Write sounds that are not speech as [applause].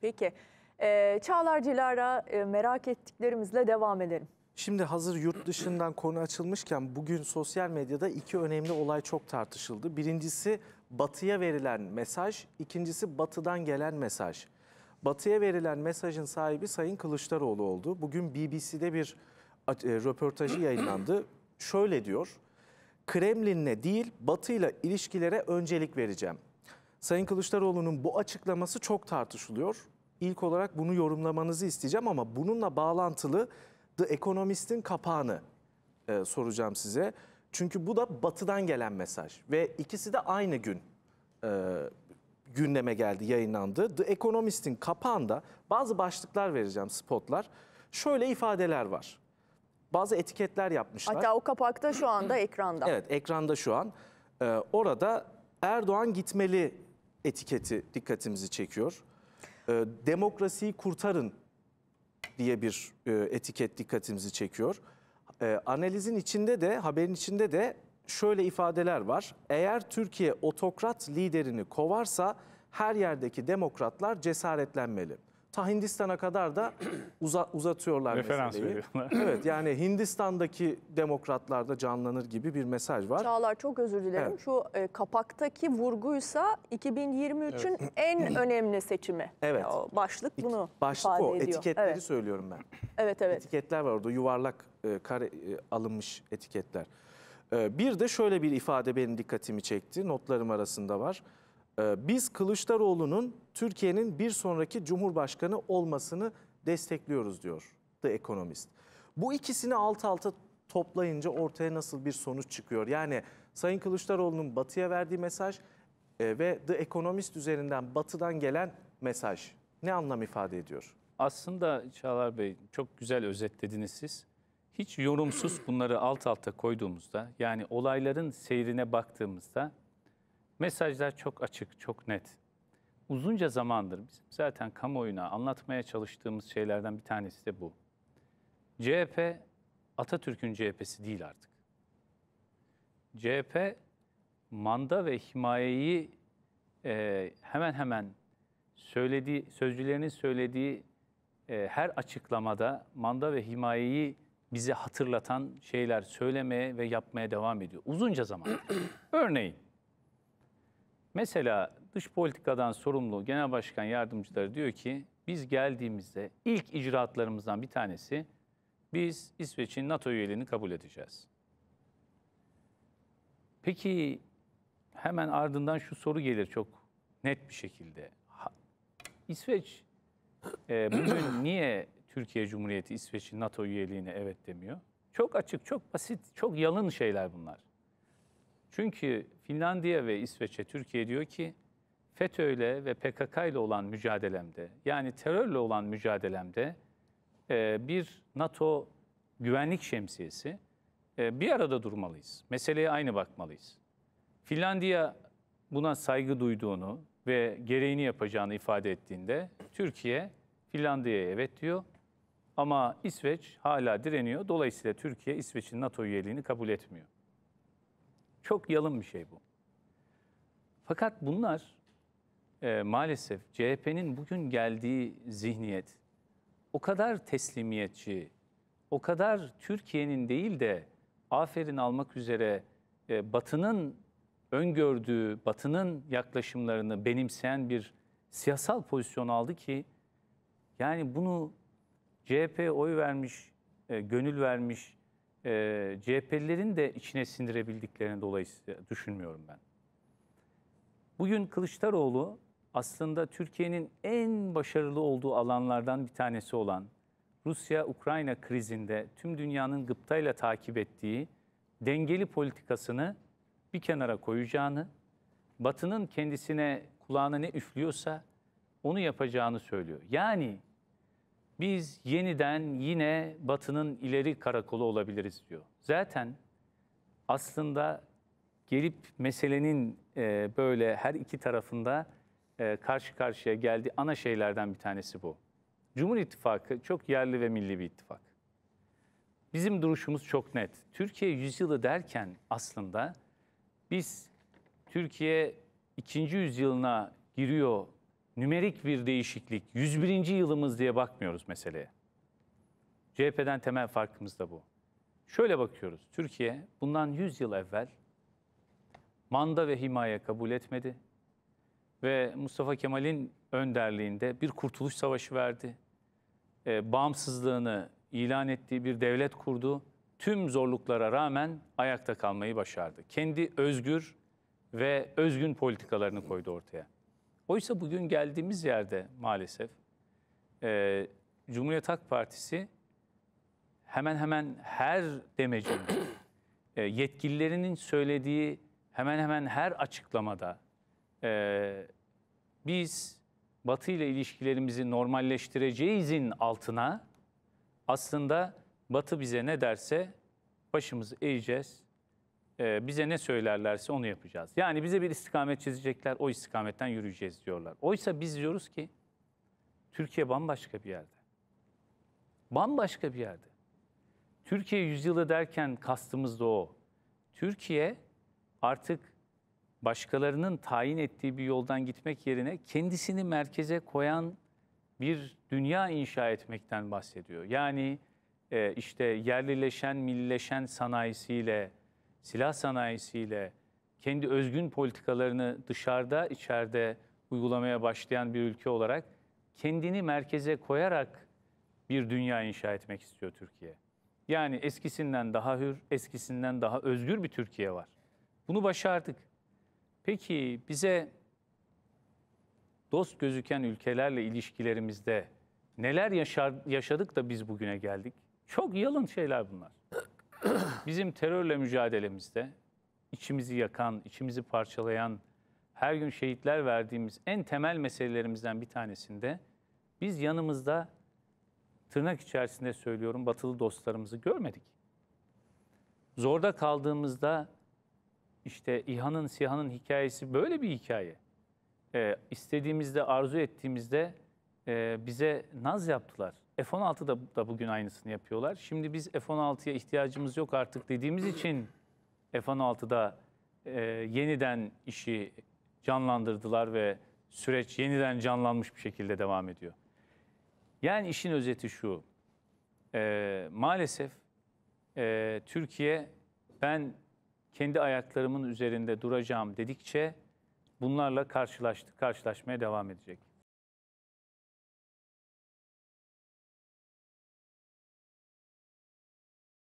Peki. Ee, Çağlar Cilara e, merak ettiklerimizle devam edelim. Şimdi hazır yurt dışından konu açılmışken bugün sosyal medyada iki önemli olay çok tartışıldı. Birincisi batıya verilen mesaj, ikincisi batıdan gelen mesaj. Batıya verilen mesajın sahibi Sayın Kılıçdaroğlu oldu. Bugün BBC'de bir e, röportajı yayınlandı. Şöyle diyor, Kremlin'le değil batıyla ilişkilere öncelik vereceğim. Sayın Kılıçdaroğlu'nun bu açıklaması çok tartışılıyor. İlk olarak bunu yorumlamanızı isteyeceğim ama bununla bağlantılı The Economist'in kapağını e, soracağım size. Çünkü bu da batıdan gelen mesaj ve ikisi de aynı gün e, gündeme geldi, yayınlandı. The Economist'in kapağında bazı başlıklar vereceğim, spotlar. Şöyle ifadeler var. Bazı etiketler yapmışlar. Hatta o kapakta şu anda [clears throat] ekranda. Evet, ekranda şu an. Ee, orada Erdoğan gitmeli etiketi dikkatimizi çekiyor. Ee, demokrasiyi kurtarın diye bir e, etiket dikkatimizi çekiyor. Ee, analizin içinde de haberin içinde de şöyle ifadeler var. Eğer Türkiye otokrat liderini kovarsa her yerdeki demokratlar cesaretlenmeli ta Hindistan'a kadar da [clears throat] uza, uzatıyorlar Referans meseleyi. veriyorlar. evet [laughs] yani Hindistan'daki demokratlarda canlanır gibi bir mesaj var. Çağlar çok özür dilerim. Evet. Şu e, kapaktaki vurguysa 2023'ün evet. en [clears throat] önemli seçimi. Evet. Ya, başlık bunu Başlık ifade o. Ediyor. Etiketleri evet. söylüyorum ben. Evet evet. Etiketler var orada yuvarlak e, kare e, alınmış etiketler. E, bir de şöyle bir ifade benim dikkatimi çekti. Notlarım arasında var. Ee, biz Kılıçdaroğlu'nun Türkiye'nin bir sonraki cumhurbaşkanı olmasını destekliyoruz diyor The Economist. Bu ikisini alt alta toplayınca ortaya nasıl bir sonuç çıkıyor? Yani Sayın Kılıçdaroğlu'nun batıya verdiği mesaj e, ve The Economist üzerinden batıdan gelen mesaj ne anlam ifade ediyor? Aslında Çağlar Bey çok güzel özetlediniz siz. Hiç yorumsuz bunları alt alta koyduğumuzda yani olayların seyrine baktığımızda Mesajlar çok açık, çok net. Uzunca zamandır bizim zaten kamuoyuna anlatmaya çalıştığımız şeylerden bir tanesi de bu. CHP Atatürk'ün CHP'si değil artık. CHP manda ve himayeyi e, hemen hemen söylediği, sözcülerinin söylediği e, her açıklamada manda ve himayeyi bize hatırlatan şeyler söylemeye ve yapmaya devam ediyor. Uzunca zaman. [clears throat] Örneğin Mesela dış politikadan sorumlu genel başkan yardımcıları diyor ki biz geldiğimizde ilk icraatlarımızdan bir tanesi biz İsveç'in NATO üyeliğini kabul edeceğiz. Peki hemen ardından şu soru gelir çok net bir şekilde. Ha, İsveç e, bugün [clears throat] niye Türkiye Cumhuriyeti İsveç'in NATO üyeliğine evet demiyor? Çok açık, çok basit, çok yalın şeyler bunlar. Çünkü Finlandiya ve İsveç'e Türkiye diyor ki FETÖ ile ve PKK ile olan mücadelemde yani terörle olan mücadelemde e, bir NATO güvenlik şemsiyesi e, bir arada durmalıyız. Meseleye aynı bakmalıyız. Finlandiya buna saygı duyduğunu ve gereğini yapacağını ifade ettiğinde Türkiye Finlandiya'ya evet diyor. Ama İsveç hala direniyor. Dolayısıyla Türkiye İsveç'in NATO üyeliğini kabul etmiyor. Çok yalın bir şey bu. Fakat bunlar e, maalesef CHP'nin bugün geldiği zihniyet o kadar teslimiyetçi, o kadar Türkiye'nin değil de aferin almak üzere e, Batı'nın öngördüğü, Batı'nın yaklaşımlarını benimseyen bir siyasal pozisyon aldı ki yani bunu CHP oy vermiş, e, gönül vermiş e, ee, CHP'lilerin de içine sindirebildiklerini dolayısıyla düşünmüyorum ben. Bugün Kılıçdaroğlu aslında Türkiye'nin en başarılı olduğu alanlardan bir tanesi olan Rusya-Ukrayna krizinde tüm dünyanın gıptayla takip ettiği dengeli politikasını bir kenara koyacağını, Batı'nın kendisine kulağına ne üflüyorsa onu yapacağını söylüyor. Yani biz yeniden yine Batı'nın ileri karakolu olabiliriz diyor. Zaten aslında gelip meselenin e, böyle her iki tarafında e, karşı karşıya geldiği ana şeylerden bir tanesi bu. Cumhur İttifakı çok yerli ve milli bir ittifak. Bizim duruşumuz çok net. Türkiye yüzyılı derken aslında biz Türkiye ikinci yüzyılına giriyor nümerik bir değişiklik, 101. yılımız diye bakmıyoruz meseleye. CHP'den temel farkımız da bu. Şöyle bakıyoruz, Türkiye bundan 100 yıl evvel manda ve himaye kabul etmedi ve Mustafa Kemal'in önderliğinde bir kurtuluş savaşı verdi. E, bağımsızlığını ilan ettiği bir devlet kurdu. Tüm zorluklara rağmen ayakta kalmayı başardı. Kendi özgür ve özgün politikalarını koydu ortaya. Oysa bugün geldiğimiz yerde maalesef e, Cumhuriyet Halk Partisi hemen hemen her demecin, e, yetkililerinin söylediği hemen hemen her açıklamada e, biz Batı ile ilişkilerimizi normalleştireceğizin altına aslında Batı bize ne derse başımızı eğeceğiz, e, bize ne söylerlerse onu yapacağız. Yani bize bir istikamet çizecekler, o istikametten yürüyeceğiz diyorlar. Oysa biz diyoruz ki Türkiye bambaşka bir yerde. Bambaşka bir yerde. Türkiye yüzyılı derken kastımız da o. Türkiye artık başkalarının tayin ettiği bir yoldan gitmek yerine kendisini merkeze koyan bir dünya inşa etmekten bahsediyor. Yani e, işte yerlileşen, millileşen sanayisiyle, silah sanayisiyle kendi özgün politikalarını dışarıda içeride uygulamaya başlayan bir ülke olarak kendini merkeze koyarak bir dünya inşa etmek istiyor Türkiye. Yani eskisinden daha hür, eskisinden daha özgür bir Türkiye var. Bunu başardık. Peki bize dost gözüken ülkelerle ilişkilerimizde neler yaşar, yaşadık da biz bugüne geldik? Çok yalın şeyler bunlar. Bizim terörle mücadelemizde içimizi yakan, içimizi parçalayan, her gün şehitler verdiğimiz en temel meselelerimizden bir tanesinde biz yanımızda tırnak içerisinde söylüyorum batılı dostlarımızı görmedik. Zorda kaldığımızda işte İHA'nın, SİHA'nın hikayesi böyle bir hikaye. Ee, istediğimizde, arzu ettiğimizde e, bize naz yaptılar. F-16'da da bugün aynısını yapıyorlar. Şimdi biz F-16'ya ihtiyacımız yok artık dediğimiz için F-16'da e, yeniden işi canlandırdılar ve süreç yeniden canlanmış bir şekilde devam ediyor. Yani işin özeti şu, e, maalesef e, Türkiye ben kendi ayaklarımın üzerinde duracağım dedikçe bunlarla karşılaştık, karşılaşmaya devam edecek.